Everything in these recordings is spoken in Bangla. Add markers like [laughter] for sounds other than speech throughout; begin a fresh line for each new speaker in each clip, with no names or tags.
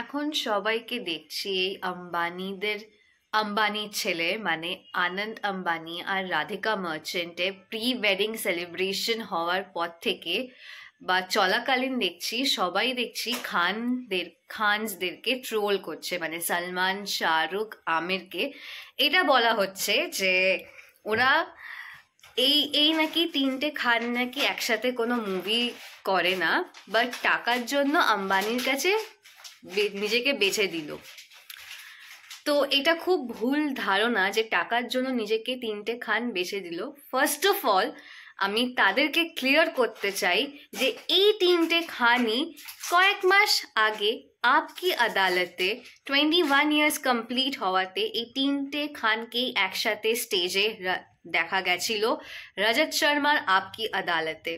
এখন সবাইকে দেখছি এই আম্বানিদের আম্বানি ছেলে মানে আনন্দ আম্বানি আর রাধিকা মার্চেন্টে প্রি ওয়েডিং সেলিব্রেশন হওয়ার পর থেকে বা চলাকালীন দেখছি সবাই দেখছি খানদের খানসদেরকে ট্রোল করছে মানে সলমান শাহরুখ আমিরকে এটা বলা হচ্ছে যে ওরা এই এই নাকি তিনটে খান নাকি একসাথে কোনো মুভি করে না বাট টাকার জন্য আম্বানির কাছে নিজেকে বেছে দিল তো এটা খুব ভুল ধারণা যে টাকার জন্য নিজেকে তিনটে খান বেছে দিল ফার্স্ট অফ অল আমি তাদেরকে ক্লিয়ার করতে চাই যে এই তিনটে খানই কয়েক মাস আগে আপকি আদালতে টোয়েন্টি ওয়ান ইয়ার্স কমপ্লিট হওয়াতে এই তিনটে খানকেই একসাথে স্টেজে দেখা গেছিল রজত শর্মার আপকি আদালতে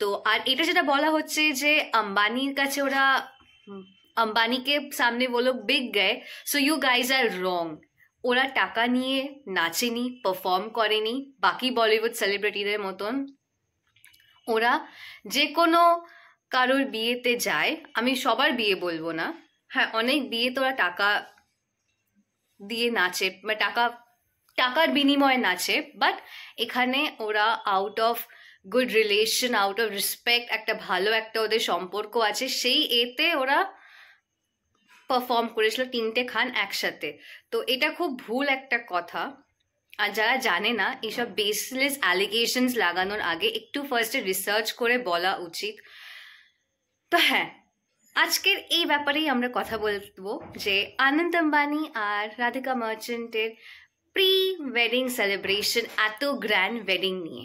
তো আর এটা যেটা বলা হচ্ছে যে আম্বানির কাছে ওরা अंबानी के सामने वो लोग बिक गए so you guys are wrong ওরা টাকা নিয়ে নাচেনি পারফর্ম করেনি বাকি বলিউড সেলিব্রিটিদের মতন ওরা যে কোনো কারোর বিয়েতে যায় আমি সবার বিয়ে বলবো না হ্যাঁ অনেক বিয়ে তো ওরা টাকা দিয়ে নাচে বা টাকা টাকার বিনিময়ে নাচে বাট এখানে ওরা out of good relation out of respect একটা ভালো একটা ওদের সম্পর্ক আছে সেই এতে ওরা পারফর্ম করেছিল তিনটে খান একসাথে তো এটা খুব ভুল একটা কথা আর যারা জানে না এইসব বেসলেস অ্যালিগেশনস লাগানোর আগে একটু ফার্স্টে রিসার্চ করে বলা উচিত তো হ্যাঁ আজকের এই ব্যাপারেই আমরা কথা বলবো যে আনন্দ আম্বানি আর রাধিকা মার্চেন্টের প্রি ওয়েডিং সেলিব্রেশন এত গ্র্যান্ড ওয়েডিং নিয়ে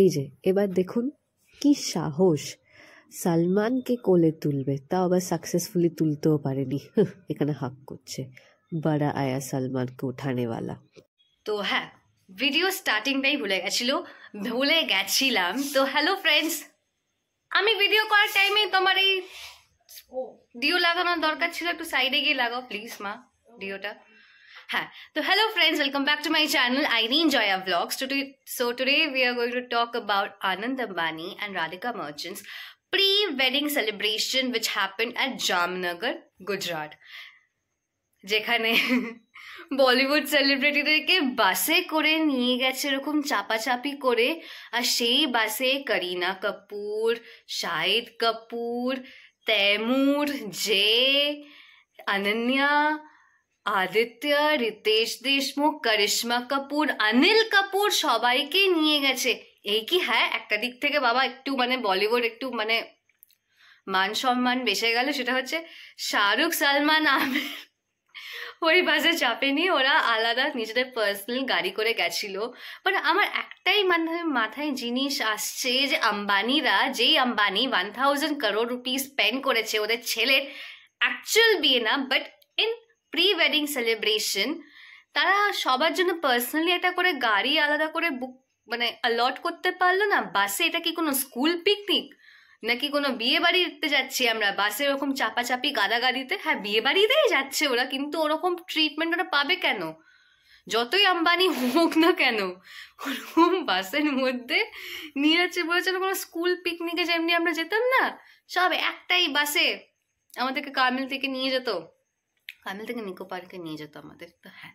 এই যে এবার দেখুন কি সাহস সালমানকে কোলে তুলবে তাও আবার সাকসেসফুলি তুলতেও পারেনি এখানে হাক করছে বড়া আয়া সালমানকে উঠানেওয়ালা তো হ্যাঁ ভিডিও স্টার্টিংটাই ভুলে গেছিল ভুলে গেছিলাম তো হ্যালো ফ্রেন্ডস আমি ভিডিও করার টাইমে তোমার এই ডিও লাগানোর দরকার ছিল একটু সাইডে গিয়ে লাগাও প্লিজ মা ডিওটা হ্যাঁ তো hello friends welcome back to my channel I Rin Jaya vlogs two so today we are going to talk about Anand Ambani and Radhika Merchant's pre-wedding celebration which happened at Jamnagar, Gujarat. যেখানে বলিউড সেলিব্রিটিদেরকে বাসে করে নিয়ে গেছে এরকম চাপাচাপি করে আর সেই বাসে করিনা কাপুর শাহিদ কাপুর তৈমুর জে অনন্যা আদিত্য রিতেশ দেশমুখ করিশ্মা কাপুর অনিল কাপুর সবাইকে নিয়ে গেছে এই কি হ্যাঁ একটা দিক থেকে বাবা একটু মানে বলিউড একটু মানে মান সম্মান বেসে গেল সেটা হচ্ছে শাহরুখ সালমান ওই বাসে চাপেনি ওরা আলাদা নিজেদের পার্সোনাল গাড়ি করে গেছিল বাট আমার একটাই মানে মাথায় জিনিস আসছে যে আম্বানিরা যেই Ambani one thousand crore rupees spend করেছে ওদের ছেলের অ্যাকচুয়াল বিয়ে না but in pre wedding celebration তারা সবার জন্য পার্সোনালি একটা করে গাড়ি আলাদা করে বুক মানে অ্যালট করতে পারলো না বাসে এটা কি কোনো স্কুল পিকনিক নাকি কোনো বিয়ে বাড়িতে যাচ্ছি আমরা বাসে ওরকম চাপাচাপি গাড়িতে হ্যাঁ বিয়ে বাড়িতেই যাচ্ছে ওরা কিন্তু ওরকম ট্রিটমেন্ট ওরা পাবে কেন যতই আম্বানি হোক না কেন ওরকম বাসের মধ্যে নিয়ে যাচ্ছে বলেছে কোনো স্কুল পিকনিকে যেমনি আমরা যেতাম না সব একটাই বাসে আমাদেরকে কামিল থেকে নিয়ে যেত কামিল থেকে নিকো পার্কে নিয়ে যেত আমাদের তো হ্যাঁ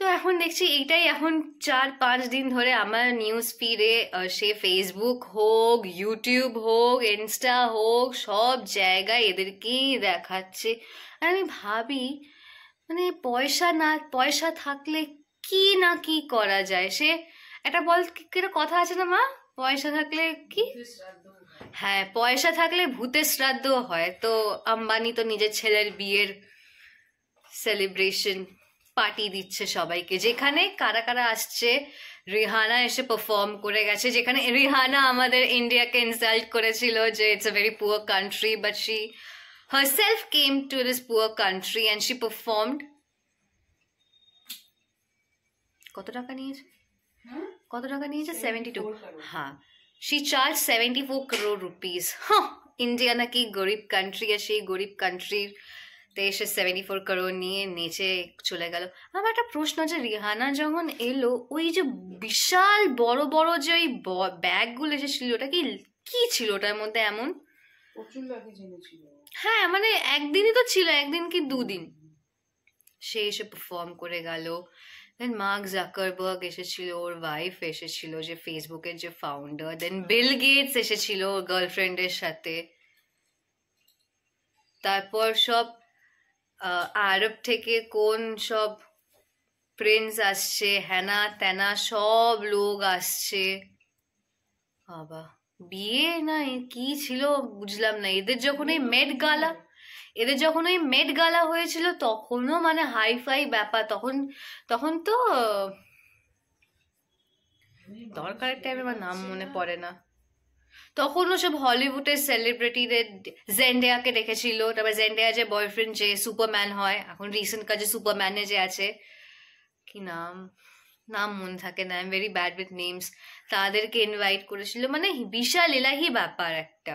তো এখন দেখছি এইটাই এখন চার পাঁচ দিন ধরে আমার নিউজ ফিডে সে ফেসবুক হোক ইউটিউব হোক ইনস্টা হোক সব জায়গায় এদেরকেই দেখাচ্ছে আর আমি ভাবি মানে পয়সা না পয়সা থাকলে কি না কি করা যায় সে একটা বল কথা আছে না মা পয়সা থাকলে কি হ্যাঁ পয়সা থাকলে ভূতের শ্রাদ্ধ হয় তো আম্বানি তো নিজের ছেলের বিয়ের সেলিব্রেশন পার্টি দিচ্ছে সবাইকে যেখানে কারা কারা আসছে রিহানা এসে পারফর্ম করে গেছে যেখানে রিহানা আমাদের ইন্ডিয়াকে ইনসাল্ট করেছিল যে it's a very poor country but she herself came to this poor country and she perform কত টাকা নিয়েছে কত টাকা নিয়েছে সেভেন্টি টু হ্যাঁ she charge seventy four crore rupees হ্যাঁ ইন্ডিয়া নাকি গরিব কান্ট্রি আর সেই গরিব কান্ট্রির তো এসে সেভেন্টি ফোর করোড় নিয়ে নিচে চলে গেল আমার একটা প্রশ্ন যে রিহানা যখন এলো ওই যে বিশাল বড় বড় যে ওই ব্যাগগুলো এসেছিল ওটা কি কি ছিল ওটার মধ্যে এমন হ্যাঁ মানে একদিনই তো ছিল একদিন কি দুদিন সে এসে পারফর্ম করে গেল দেন মার্ক জাকারবার্গ এসেছিল ওর ওয়াইফ এসেছিল যে ফেসবুকের যে ফাউন্ডার দেন বিল গেটস এসেছিল ওর গার্লফ্রেন্ডের সাথে তারপর সব আরব থেকে কোন সব প্রিন্স আসছে হ্যানা ত্যানা সব লোক আসছে বাবা বিয়ে না কি ছিল বুঝলাম না এদের যখন এই মেড গালা এদের যখন ওই মেড গালা হয়েছিল তখনও মানে হাইফাই ব্যাপার তখন তখন তো দরকারের টাইমে আমার নাম মনে পড়ে না তখনও সব হলিউডের সেলিব্রিটিদের জেন্ডেয়াকে দেখেছিল তারপর জেন্ডেয়া যে বয়ফ্রেন্ড যে সুপারম্যান হয় এখন রিসেন্ট কাজে সুপারম্যানে যে আছে কি নাম নাম মনে থাকে না I am very bad with names তাদেরকে ইনভাইট করেছিল মানে বিশাল এলাহি ব্যাপার একটা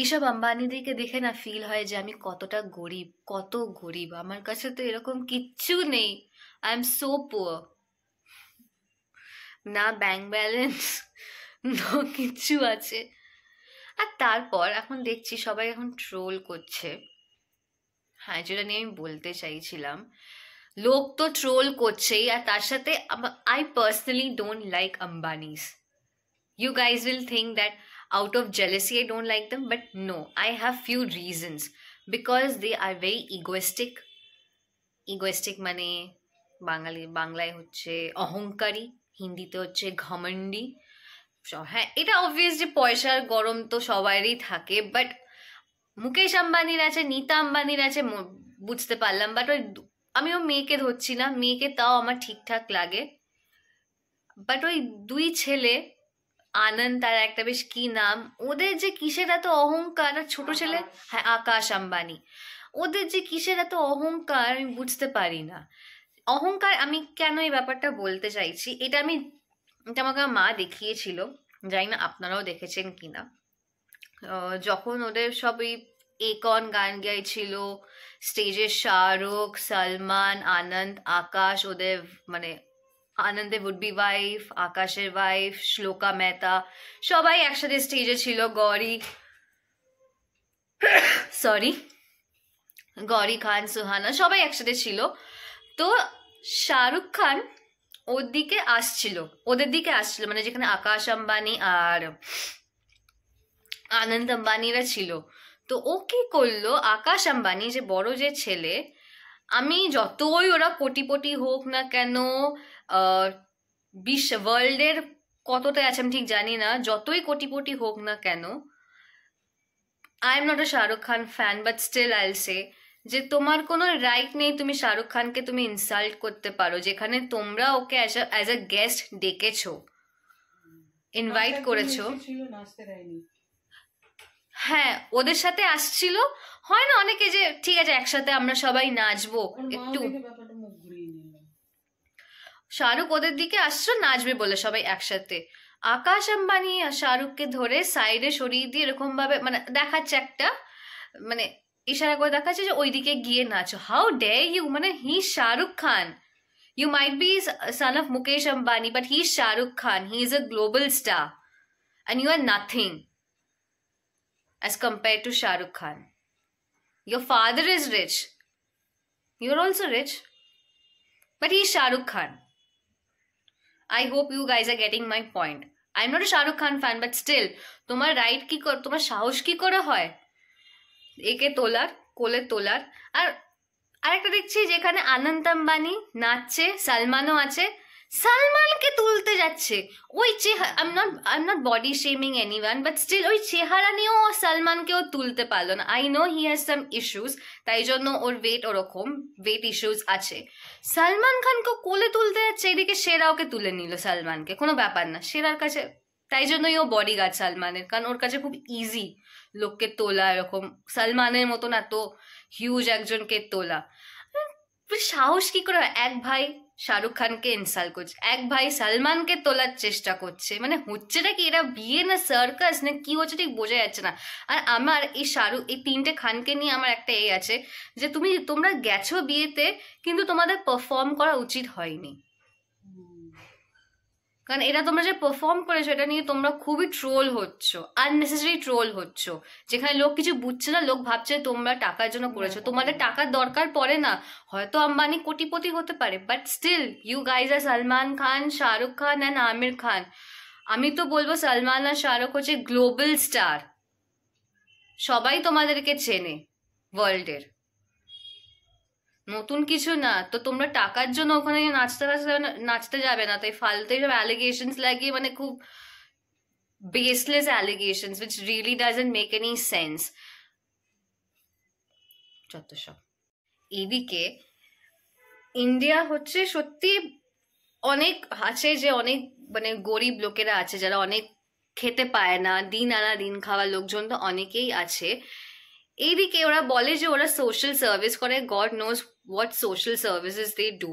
এইসব আম্বানিদেরকে দেখে না ফিল হয় যে আমি কতটা গরিব কত গরিব আমার কাছে তো এরকম কিচ্ছু নেই আই এম সো পুয়ার না ব্যাংক ব্যালেন্স [laughs] না কিছু আছে আর তারপর এখন দেখছি সবাই এখন ট্রোল করছে হ্যাঁ যেটা নিয়ে আমি বলতে চাইছিলাম লোক তো ট্রোল করছেই আর তার সাথে I personally don't like Ambanis you guys will think that out of jealousy I don't like them but no I have few reasons because they are very egoistic egoistic মানে বাঙালি বাংলায় হচ্ছে অহংকারী হিন্দিতে হচ্ছে ঘমন্ডি হ্যাঁ এটা অবভিয়াস যে পয়সার গরম তো সবারই থাকে বাট মুকেশ আম্বানির আছে নীতা আম্বানির আছে বুঝতে পারলাম বাট ওই আমিও মেয়েকে ধরছি না মেয়েকে তাও আমার ঠিকঠাক লাগে বাট ওই দুই ছেলে আনন্দ তার একটা বেশ কি নাম ওদের যে কিসের এত অহংকার আর ছোট ছেলে হ্যাঁ আকাশ আম্বানি ওদের যে কিসের এত অহংকার আমি বুঝতে পারি না অহংকার আমি কেন এই ব্যাপারটা বলতে চাইছি এটা আমি এটা আমাকে মা দেখিয়েছিল জানি না আপনারাও দেখেছেন কি না যখন ওদের সব ওই একন গান গাইছিল স্টেজে শাহরুখ সালমান আনন্দ আকাশ ওদের মানে আনন্দে বি ওয়াইফ আকাশের ওয়াইফ শ্লোকা মেহতা সবাই একসাথে স্টেজে ছিল গৌরী সরি গৌরী খান সুহানা সবাই একসাথে ছিল তো শাহরুখ খান ওর দিকে আসছিল ওদের দিকে আসছিল মানে যেখানে আকাশ আম্বানি আর আনন্দ আম্বানিরা ছিল তো ও কি করলো আকাশ আম্বানি যে বড় যে ছেলে আমি যতই ওরা কোটিপটি হোক না কেন বিশ্ব ওয়ার্ল্ডের কতটা আছে আমি ঠিক জানি না যতই কোটিপটি হোক না কেন I am not a Shahrukh Khan fan but still I'll say যে তোমার কোনো রাইট নেই তুমি শাহরুখ খানকে তুমি ইনসাল্ট করতে পারো যেখানে তোমরা ওকে অ্যাজ আ গেস্ট ডেকেছো ইনভাইট আচ্ছা, করেছো হ্যাঁ ওদের সাথে আসছিল হয় না অনেকে যে ঠিক আছে একসাথে আমরা সবাই নাচবো একটু শাহরুখ ওদের দিকে আসছো নাচবে বলে সবাই একসাথে আকাশ আম্বানি শাহরুখকে ধরে সাইডে সরিয়ে দিয়ে এরকম ভাবে মানে দেখাচ্ছে একটা মানে ইশারা করে দেখাচ্ছে যে ওইদিকে গিয়ে নাচো হাউ ডে ইউ মানে he Shahrukh Khan you might be son of Mukesh Ambani, but he's Shah Rukh Khan. He is a global star. And you are nothing as compared to Shah Rukh Khan. Your father is rich. You're also rich. But he's Shah Rukh Khan. I hope you guys are getting my point. I'm not a Shah Rukh Khan fan, but still, তোমার রাইট কি তোমার সাহস কি করে হয় একে তোলার কোলে তোলার আর আরেকটা দেখছি যেখানে আনন্দ আম্বানি নাচছে সালমানও আছে সালমানকে তুলতে যাচ্ছে ওই চেহারা I'm not I not body shaming any but still ওই চেহারা নিয়েও ও সালমানকেও তুলতে পারলো না I know he has some issues তাই জন্য ওর ওয়েট ওরকম ওয়েট ইস্যুস আছে সালমান খানকে কোলে তুলতে যাচ্ছে এদিকে সেরা ওকে তুলে নিল সালমানকে কোনো ব্যাপার না সেরার কাছে তাই জন্যই ও বডি গার্ড সালমানের কারণ ওর কাছে খুব ইজি লোককে তোলা এরকম সালমানের মতন এত হিউজ একজনকে তোলা সাহস কি করে এক ভাই শাহরুখ খানকে ইনসাল করছে এক ভাই সালমানকে তোলার চেষ্টা করছে মানে হচ্ছেটা কি এরা বিয়ে না সার্কাস না কি হচ্ছে ঠিক বোঝা যাচ্ছে না আর আমার এই শাহরুখ এই তিনটে খানকে নিয়ে আমার একটা এই আছে যে তুমি তোমরা গেছো বিয়েতে কিন্তু তোমাদের পারফর্ম করা উচিত হয়নি কারণ এটা তোমরা যে পারফর্ম করেছো এটা নিয়ে তোমরা খুবই ট্রোল হচ্ছো আননেসেসারি ট্রোল হচ্ছো যেখানে লোক কিছু বুঝছে না লোক ভাবছে তোমরা টাকার জন্য করেছো হ্যাঁ। তোমাদের টাকার দরকার পড়ে না হয়তো আম্বানি কোটিপতি হতে পারে বাট স্টিল ইউ গাইজ আর সালমান খান শাহরুখ খান অ্যান্ড আমির খান আমি তো বলবো সালমান আর শাহরুখ হচ্ছে গ্লোবাল স্টার সবাই তোমাদেরকে চেনে ওয়ার্ল্ডের নতুন কিছু না তো তোমরা টাকার জন্য ওখানে নাচতে নাচতে যাবে না তাই ফালতু এইসব অ্যালিগেশনস লাগিয়ে মানে খুব baseless allegations which really doesn't make any sense যত সব এদিকে ইন্ডিয়া হচ্ছে সত্যি অনেক আছে যে অনেক মানে গরিব লোকেরা আছে যারা অনেক খেতে পায় না দিন আনা দিন খাওয়া লোকজন তো অনেকেই আছে এইদিকে ওরা বলে যে ওরা সোশ্যাল সার্ভিস করে god knows what social services they do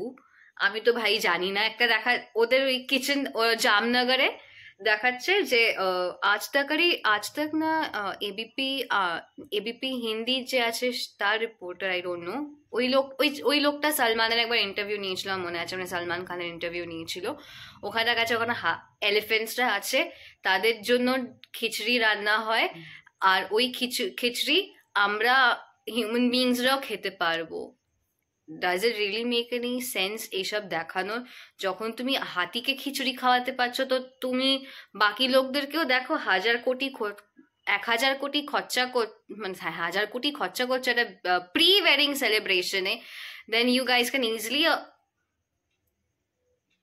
আমি তো ভাই জানি না একটা দেখা ওদের ওই কিচেন জামনগরে দেখাচ্ছে যে আজ তাকারই আজ তাক না এবিপি এবিপি হিন্দি যে আছে তার রিপোর্টার আই ডোন্ট নো ওই লোক ওই ওই লোকটা সালমানের একবার ইন্টারভিউ নিয়েছিলাম মনে আছে মানে সালমান খানের ইন্টারভিউ নিয়েছিল ওখানে দেখা যাচ্ছে ওখানে এলিফেন্টসরা আছে তাদের জন্য খিচড়ি রান্না হয় আর ওই খিচড়ি আমরা হিউম্যান বিংসরাও খেতে পারবো does it really make any sense এইসব দেখানোর যখন তুমি হাতিকে খিচুড়ি খাওয়াতে পারছো তো তুমি বাকি লোকদেরকেও দেখো হাজার কোটি এক হাজার কোটি খরচা কর মানে হাজার কোটি খরচা করছো একটা প্রি ওয়েডিং সেলিব্রেশনে then you guys can easily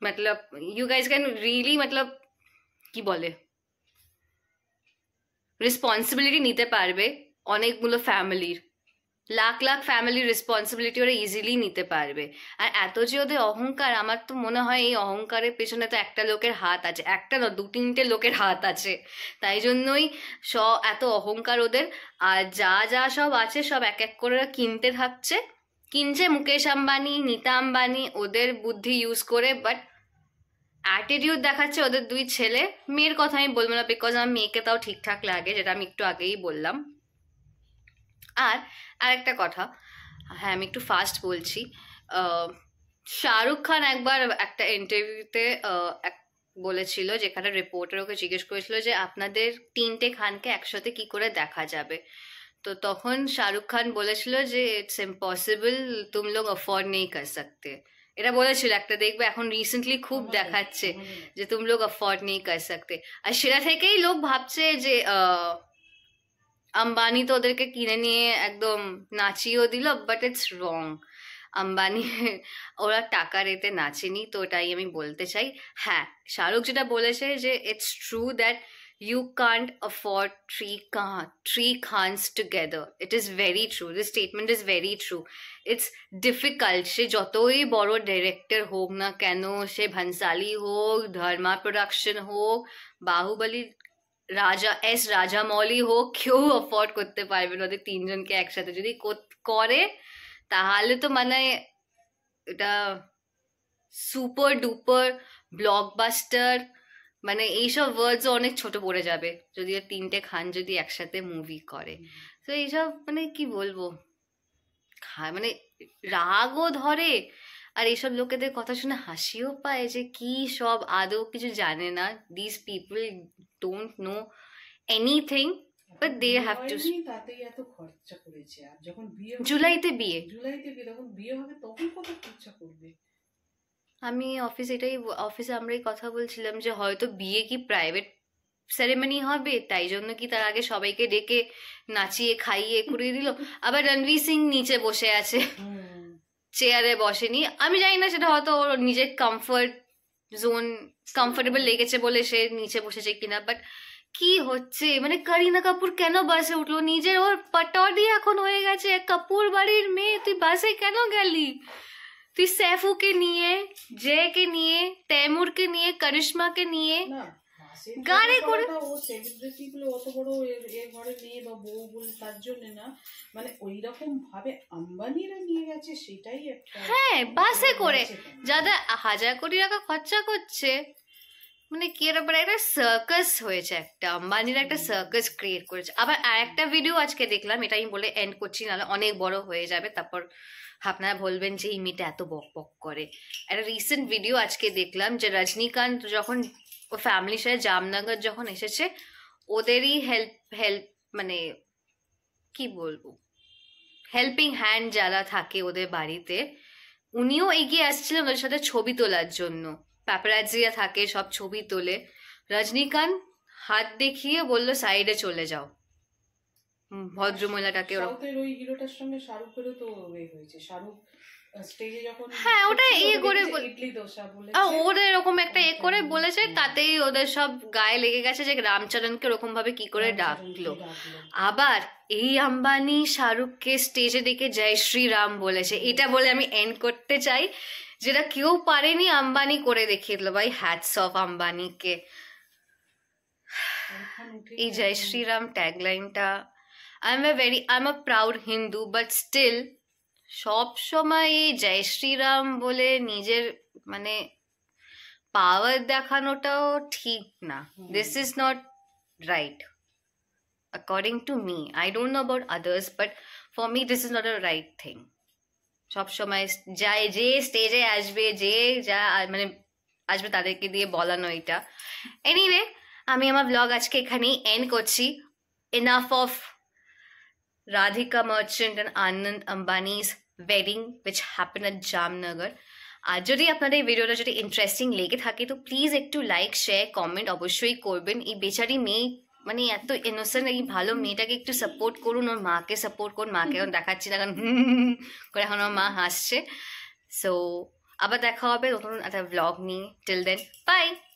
मतलब यू गाइज कैन रियली मतलब কি বলে রেসপন্সিবিলিটি নিতে পারবে অনেকগুলো ফ্যামিলির লাখ লাখ ফ্যামিলির রেসপন্সিবিলিটি ওরা ইজিলি নিতে পারবে আর এত যে ওদের অহংকার আমার তো মনে হয় এই অহংকারের পেছনে তো একটা লোকের হাত আছে একটা না দু তিনটে লোকের হাত আছে তাই জন্যই স এত অহংকার ওদের আর যা যা সব আছে সব এক এক করে কিনতে থাকছে কিনছে মুকেশ আম্বানি নিতা আম্বানি ওদের বুদ্ধি ইউজ করে বাট অ্যাটিটিউড দেখাচ্ছে ওদের দুই ছেলে মেয়ের কথা আমি বলবো না বিকজ আমার মেয়েকে তাও ঠিকঠাক লাগে যেটা আমি একটু আগেই বললাম আর আরেকটা কথা হ্যাঁ আমি একটু ফাস্ট বলছি শাহরুখ খান একবার একটা ইন্টারভিউতে বলেছিল যেখানে রিপোর্টার ওকে জিজ্ঞেস করেছিল যে আপনাদের তিনটে খানকে একসাথে কি করে দেখা যাবে তো তখন শাহরুখ খান বলেছিল যে ইটস ইম্পসিবল তুম লোক অফোর্ড নেই কর সকতে এটা বলেছিল একটা দেখবে এখন রিসেন্টলি খুব দেখাচ্ছে যে তুম লোক অফোর্ড নেই কর সকতে আর সেটা থেকেই লোক ভাবছে যে আম্বানি তো ওদেরকে কিনে নিয়ে একদম নাচিয়েও দিল বাট ইটস রং আম্বানি ওরা টাকা রেতে নাচেনি তো ওটাই আমি বলতে চাই হ্যাঁ শাহরুখ যেটা বলেছে যে it's true that you can't afford three khan, three khans together it is very true this statement is very true it's difficult সে যতই বড় ডিরেক্টর হোক না কেন সে ভনসালি হোক ধর্মা প্রোডাকশন হোক বাহুবলী রাজা এস মলি হোক কেউ অফোর্ড করতে পারবে না ওদের তিনজনকে একসাথে যদি করে তাহলে তো মানে এটা সুপার ডুপার ব্লকবাস্টার মানে এইসব ওয়ার্ডস অনেক ছোট পড়ে যাবে যদি তিনটে খান যদি একসাথে মুভি করে তো এইসব মানে কি বলবো মানে রাগও ধরে আর এইসব লোকেদের কথা শুনে হাসিও পায় যে কি সব আদৌ কিছু জানে না this people don't know anything but they have to জুলাইতে বিয়ে আমি অফিস এটাই অফিসে আমরা এই কথা বলছিলাম যে হয়তো বিয়ে কি প্রাইভেট সেরেমনি হবে তাই জন্য কি তার আগে সবাইকে ডেকে নাচিয়ে খাইয়ে করিয়ে দিল আবার রণবীর সিং নিচে বসে আছে চেয়ারে বশেনি আমি জানি না সেটা হয়তো নিজের কমফর্ট জোন কমফোর্টেবল लेकेছে বলে সে নিচে বসেছে কিনা বাট কি হচ্ছে মানে কারিনা কাপুর কেন বসে উঠলো নিজের ওর পটড় দি এখন হয়ে গেছে কাপুরবাড়ির মেয়ে তুই বসে কেন গেলি তুই सैफুকে নিয়ে জে কে নিয়ে তৈমুরকে নিয়ে কারিশমা কে নিয়ে গাড়ি মানে করে ও সেলিব্রিটি গুলো অত বড় এ ঘরে মেয়ে বা বউ বলে তার জন্য না মানে ওই রকম ভাবে আম্বানিরা নিয়ে গেছে সেটাই একটা হ্যাঁ মানে বাসে করে যাদের হাজার কোটি টাকা খরচা করছে মানে কি এর ব্যাপারে একটা সার্কাস হয়েছে একটা আম্বানির একটা সার্কাস ক্রিয়েট করেছে আবার আর একটা ভিডিও আজকে দেখলাম এটা আমি বলে এন্ড করছি নাহলে অনেক বড় হয়ে যাবে তারপর আপনারা বলবেন যে এই মেয়েটা এত বক বক করে একটা রিসেন্ট ভিডিও আজকে দেখলাম যে রজনীকান্ত যখন ও ফ্যামিলি সাথে জামনগর যখন এসেছে ওদেরই হেল্প হেল্প মানে কি বলবো হেল্পিং হ্যান্ড যারা থাকে ওদের বাড়িতে উনিও এগিয়ে আসছিলেন ওদের সাথে ছবি তোলার জন্য প্যাপারাজিয়া থাকে সব ছবি তোলে রজনীকান্ত হাত দেখিয়ে বললো সাইডে চলে যাও ভদ্রমহিলাটাকে ওই হিরোটার সঙ্গে শাহরুখেরও তো হয়েছে শাহরুখ স্টেজে যখন হ্যাঁ ওটা ইয়ে করে ইডলি এরকম একটা এ করে বলেছে তাতেই ওদের সব গায়ে লেগে গেছে যে রামচরণকে ওরকম ভাবে কি করে ডাকলো আবার এই আম্বানি শাহরুখকে স্টেজে দেখে জয় শ্রীরাম বলেছে এটা বলে আমি এন্ড করতে চাই যেটা কেউ পারেনি আম্বানি করে দেখিয়ে দিল ভাই হ্যাটস অফ আম্বানিকে এই জয় শ্রীরাম ট্যাগলাইনটা I am a very I am a proud Hindu but still সব সময় জয় শ্রীরাম বলে নিজের মানে পাওয়ার দেখানোটাও ঠিক না this is not right according to me I don't know about others but for me this is not a right thing সবসময় যায় যে স্টেজে আসবে যে যা মানে আসবে তাদেরকে দিয়ে বলানো এটা এনিওয়ে আমি আমার ব্লগ আজকে এখানেই এন্ড করছি enough of Radhika Merchant and Anand Ambani's wedding, which happened at Jamnagar. আর uh, যদি আপনাদের এই ভিডিওটা যদি ইন্টারেস্টিং লেগে থাকে তো প্লিজ একটু লাইক শেয়ার কমেন্ট অবশ্যই করবেন এই বেচারি মেয়ে মানে এত ইনোসেন্ট এই ভালো মেয়েটাকে একটু সাপোর্ট করুন ওর মাকে সাপোর্ট করুন মাকে এখন দেখাচ্ছি না কারণ [laughs] করে এখন ওর মা হাসছে সো আবার দেখা হবে নতুন একটা ব্লগ নিয়ে টিল দেন বাই